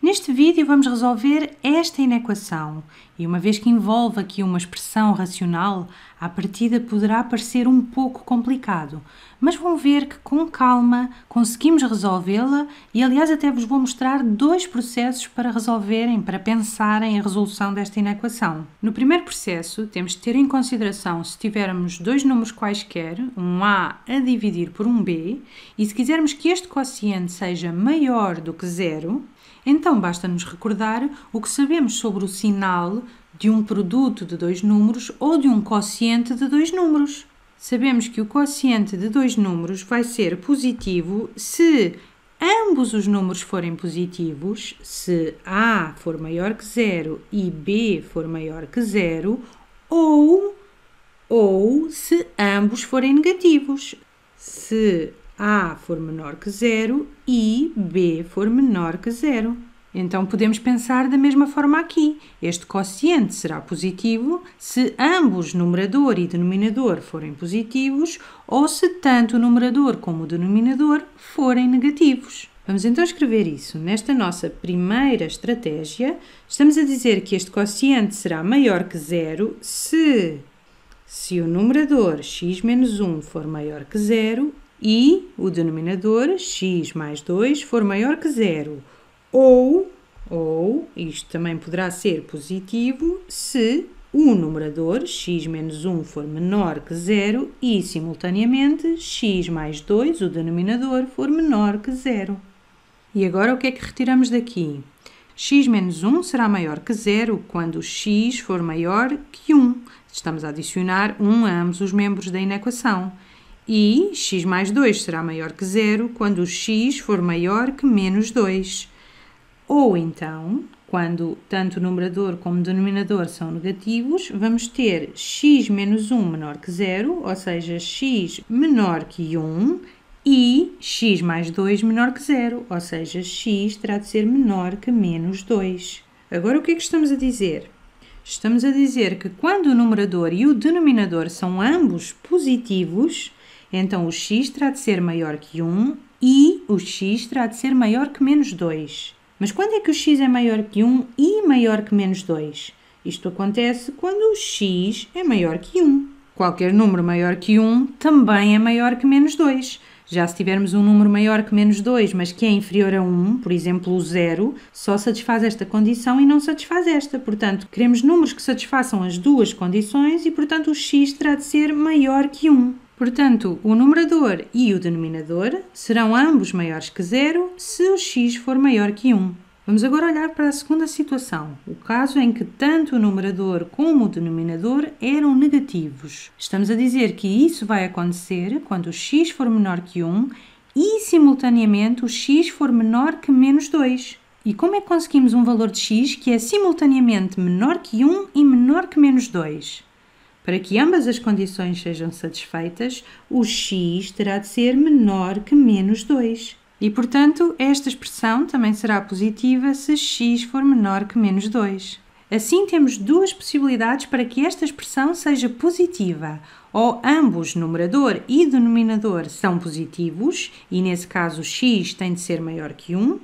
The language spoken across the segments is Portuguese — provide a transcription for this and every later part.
Neste vídeo vamos resolver esta inequação e uma vez que envolve aqui uma expressão racional, à partida poderá parecer um pouco complicado, mas vão ver que com calma conseguimos resolvê-la e, aliás, até vos vou mostrar dois processos para resolverem, para pensarem a resolução desta inequação. No primeiro processo, temos de ter em consideração se tivermos dois números quaisquer, um A a dividir por um B, e se quisermos que este quociente seja maior do que zero, então basta-nos recordar o que sabemos sobre o sinal de um produto de dois números ou de um quociente de dois números sabemos que o quociente de dois números vai ser positivo se ambos os números forem positivos, se A for maior que zero e B for maior que zero, ou, ou se ambos forem negativos, se A for menor que zero e B for menor que zero. Então podemos pensar da mesma forma aqui. Este quociente será positivo se ambos numerador e denominador forem positivos ou se tanto o numerador como o denominador forem negativos. Vamos então escrever isso. Nesta nossa primeira estratégia, estamos a dizer que este quociente será maior que zero se, se o numerador x menos 1 for maior que zero e o denominador x mais 2 for maior que zero ou, ou, isto também poderá ser positivo, se o numerador x menos 1 for menor que 0 e, simultaneamente, x mais 2, o denominador, for menor que 0. E agora o que é que retiramos daqui? x menos 1 será maior que 0 quando x for maior que 1. Estamos a adicionar 1 a ambos os membros da inequação. E x mais 2 será maior que 0 quando x for maior que menos 2. Ou então, quando tanto o numerador como o denominador são negativos, vamos ter x menos 1 menor que 0, ou seja, x menor que 1 e x mais 2 menor que 0, ou seja, x terá de ser menor que menos 2. Agora, o que é que estamos a dizer? Estamos a dizer que quando o numerador e o denominador são ambos positivos, então o x terá de ser maior que 1 e o x terá de ser maior que menos 2. Mas quando é que o x é maior que 1 e maior que menos 2? Isto acontece quando o x é maior que 1. Qualquer número maior que 1 também é maior que menos 2. Já se tivermos um número maior que menos 2, mas que é inferior a 1, por exemplo, o 0, só satisfaz esta condição e não satisfaz esta. Portanto, queremos números que satisfaçam as duas condições e, portanto, o x terá de ser maior que 1. Portanto, o numerador e o denominador serão ambos maiores que zero se o x for maior que 1. Vamos agora olhar para a segunda situação, o caso em que tanto o numerador como o denominador eram negativos. Estamos a dizer que isso vai acontecer quando o x for menor que 1 e, simultaneamente, o x for menor que menos 2. E como é que conseguimos um valor de x que é simultaneamente menor que 1 e menor que menos 2? Para que ambas as condições sejam satisfeitas, o x terá de ser menor que menos 2. E, portanto, esta expressão também será positiva se x for menor que menos 2. Assim, temos duas possibilidades para que esta expressão seja positiva. Ou ambos, numerador e denominador, são positivos, e nesse caso x tem de ser maior que 1,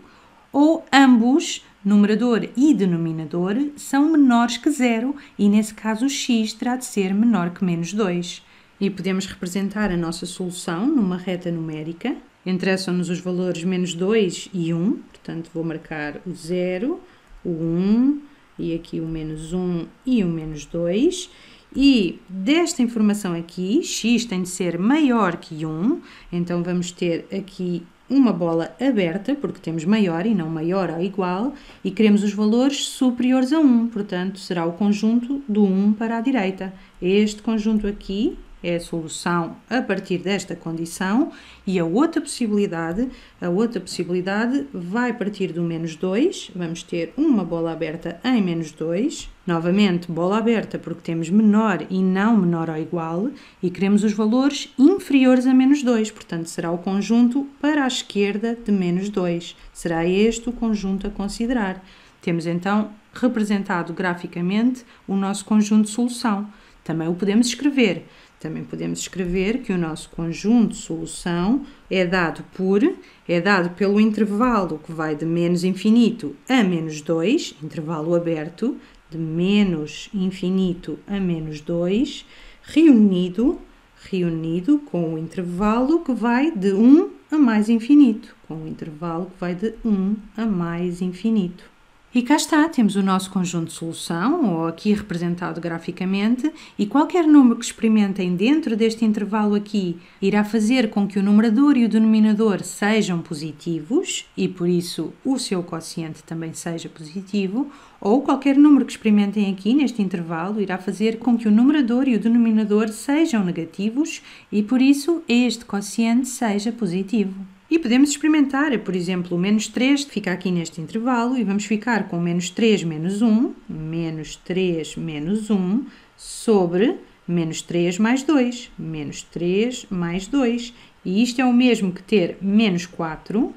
ou ambos, numerador e denominador são menores que zero e, nesse caso, x terá de ser menor que menos 2. E podemos representar a nossa solução numa reta numérica. Interessam-nos os valores menos 2 e 1, portanto vou marcar o 0, o 1 e aqui o menos 1 e o menos 2. E desta informação aqui, x tem de ser maior que 1, então vamos ter aqui uma bola aberta, porque temos maior e não maior ou igual, e queremos os valores superiores a 1, portanto será o conjunto do 1 para a direita. Este conjunto aqui é a solução a partir desta condição e a outra possibilidade, a outra possibilidade vai partir do menos 2, vamos ter uma bola aberta em menos 2, novamente bola aberta porque temos menor e não menor ou igual e queremos os valores inferiores a menos 2, portanto será o conjunto para a esquerda de menos 2, será este o conjunto a considerar. Temos então representado graficamente o nosso conjunto de solução. Também o podemos escrever também podemos escrever que o nosso conjunto de solução é dado por, é dado pelo intervalo que vai de menos infinito a menos 2, intervalo aberto, de menos infinito a menos 2, reunido, reunido com o intervalo que vai de 1 a mais infinito, com o intervalo que vai de 1 a mais infinito. E cá está, temos o nosso conjunto de solução, ou aqui representado graficamente, e qualquer número que experimentem dentro deste intervalo aqui irá fazer com que o numerador e o denominador sejam positivos, e por isso o seu quociente também seja positivo, ou qualquer número que experimentem aqui neste intervalo irá fazer com que o numerador e o denominador sejam negativos, e por isso este quociente seja positivo. E podemos experimentar, por exemplo, o menos 3 fica aqui neste intervalo e vamos ficar com menos 3 menos 1, menos 3 menos 1, sobre menos 3 mais 2, menos 3 mais 2. E isto é o mesmo que ter menos 4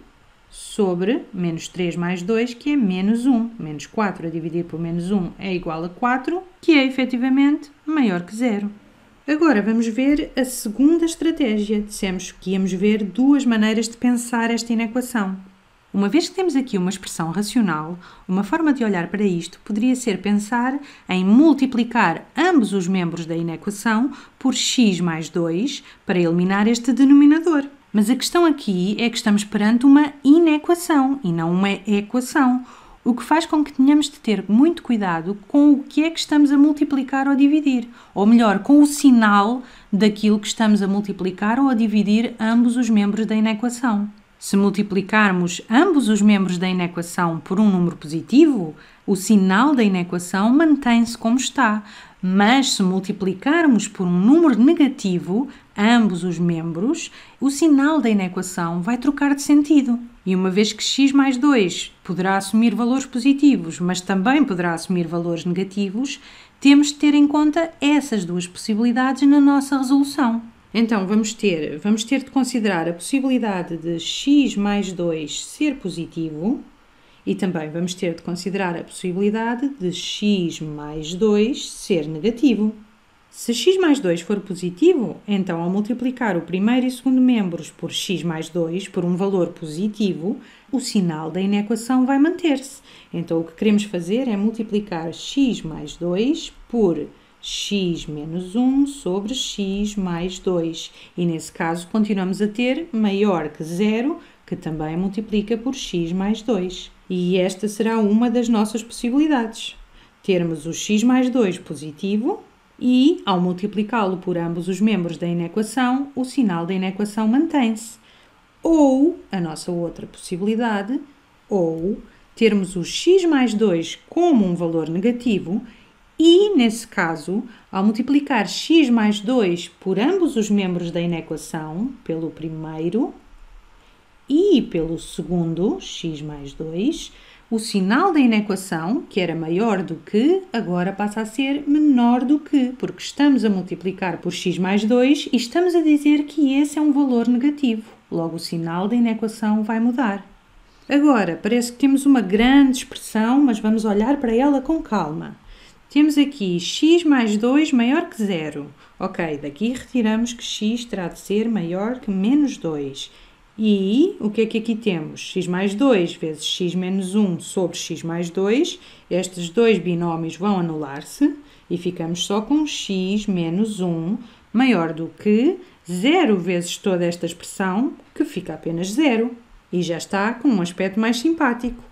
sobre menos 3 mais 2, que é menos 1. Menos 4 a dividir por menos 1 é igual a 4, que é efetivamente maior que zero. Agora vamos ver a segunda estratégia. Dissemos que íamos ver duas maneiras de pensar esta inequação. Uma vez que temos aqui uma expressão racional, uma forma de olhar para isto poderia ser pensar em multiplicar ambos os membros da inequação por x mais 2 para eliminar este denominador. Mas a questão aqui é que estamos perante uma inequação e não uma equação o que faz com que tenhamos de ter muito cuidado com o que é que estamos a multiplicar ou dividir, ou melhor, com o sinal daquilo que estamos a multiplicar ou a dividir ambos os membros da inequação. Se multiplicarmos ambos os membros da inequação por um número positivo, o sinal da inequação mantém-se como está, mas se multiplicarmos por um número negativo ambos os membros, o sinal da inequação vai trocar de sentido. E uma vez que x mais 2 poderá assumir valores positivos, mas também poderá assumir valores negativos, temos de ter em conta essas duas possibilidades na nossa resolução. Então vamos ter, vamos ter de considerar a possibilidade de x mais 2 ser positivo e também vamos ter de considerar a possibilidade de x mais 2 ser negativo. Se x mais 2 for positivo, então ao multiplicar o primeiro e segundo membros por x mais 2 por um valor positivo, o sinal da inequação vai manter-se. Então, o que queremos fazer é multiplicar x mais 2 por x menos 1 sobre x mais 2. E nesse caso, continuamos a ter maior que zero, que também multiplica por x mais 2. E esta será uma das nossas possibilidades. Termos o x mais 2 positivo e, ao multiplicá-lo por ambos os membros da inequação, o sinal da inequação mantém-se. Ou, a nossa outra possibilidade, ou termos o x mais 2 como um valor negativo e, nesse caso, ao multiplicar x mais 2 por ambos os membros da inequação, pelo primeiro e pelo segundo, x mais 2, o sinal da inequação, que era maior do que, agora passa a ser menor do que, porque estamos a multiplicar por x mais 2 e estamos a dizer que esse é um valor negativo. Logo, o sinal da inequação vai mudar. Agora, parece que temos uma grande expressão, mas vamos olhar para ela com calma. Temos aqui x mais 2 maior que zero. Ok, daqui retiramos que x terá de ser maior que menos 2. E o que é que aqui temos? x mais 2 vezes x menos 1 sobre x mais 2. Estes dois binómios vão anular-se e ficamos só com x menos 1 maior do que 0 vezes toda esta expressão, que fica apenas 0. E já está com um aspecto mais simpático.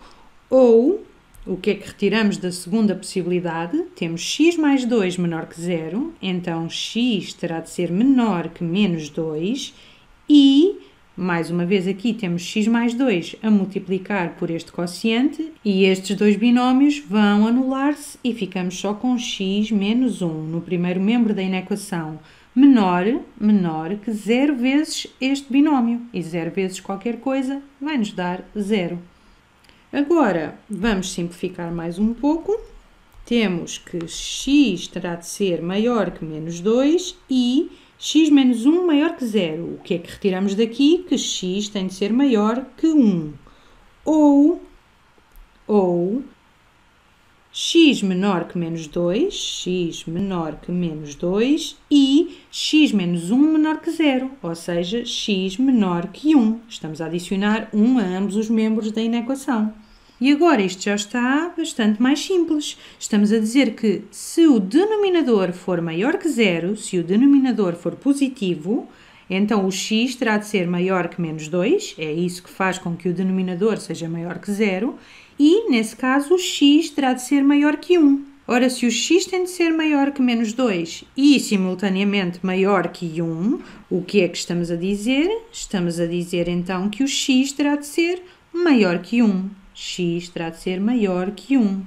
Ou, o que é que retiramos da segunda possibilidade? Temos x mais 2 menor que 0, então x terá de ser menor que menos 2 e mais uma vez aqui temos x mais 2 a multiplicar por este quociente e estes dois binómios vão anular-se e ficamos só com x menos 1 no primeiro membro da inequação menor, menor que 0 vezes este binómio e 0 vezes qualquer coisa vai-nos dar 0. Agora vamos simplificar mais um pouco. Temos que x terá de ser maior que menos 2 e x menos 1 maior que 0. O que é que retiramos daqui? Que x tem de ser maior que 1. Ou, ou x menor que menos 2, x menor que menos 2 e x menos 1 menor que 0, ou seja, x menor que 1. Estamos a adicionar 1 a ambos os membros da inequação. E agora isto já está bastante mais simples. Estamos a dizer que se o denominador for maior que zero, se o denominador for positivo, então o x terá de ser maior que menos 2, é isso que faz com que o denominador seja maior que zero, e nesse caso o x terá de ser maior que 1. Ora, se o x tem de ser maior que menos 2 e simultaneamente maior que 1, o que é que estamos a dizer? Estamos a dizer então que o x terá de ser maior que 1 x terá de ser maior que 1.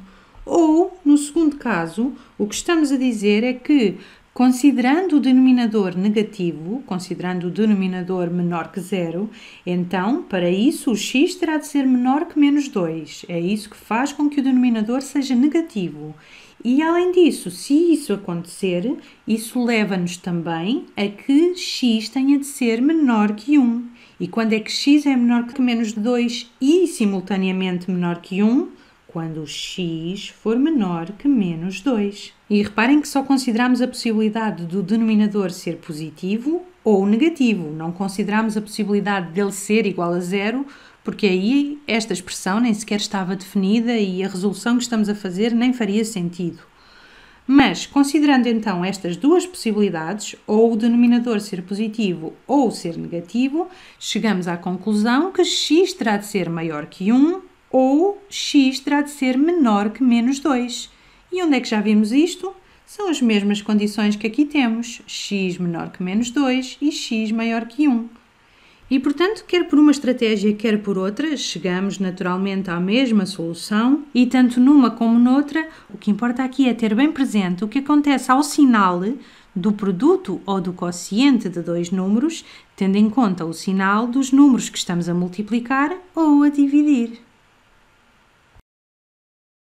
Ou, no segundo caso, o que estamos a dizer é que, considerando o denominador negativo, considerando o denominador menor que zero, então, para isso, o x terá de ser menor que menos 2. É isso que faz com que o denominador seja negativo. E além disso, se isso acontecer, isso leva-nos também a que x tenha de ser menor que 1. E quando é que x é menor que menos de 2 e simultaneamente menor que 1, quando x for menor que menos 2. E reparem que só consideramos a possibilidade do denominador ser positivo ou negativo, não consideramos a possibilidade dele ser igual a zero, porque aí esta expressão nem sequer estava definida e a resolução que estamos a fazer nem faria sentido. Mas, considerando então estas duas possibilidades, ou o denominador ser positivo ou ser negativo, chegamos à conclusão que x terá de ser maior que 1 ou x terá de ser menor que menos 2. E onde é que já vimos isto? São as mesmas condições que aqui temos, x menor que menos 2 e x maior que 1. E, portanto, quer por uma estratégia, quer por outra, chegamos naturalmente à mesma solução, e tanto numa como noutra, o que importa aqui é ter bem presente o que acontece ao sinal do produto ou do quociente de dois números, tendo em conta o sinal dos números que estamos a multiplicar ou a dividir.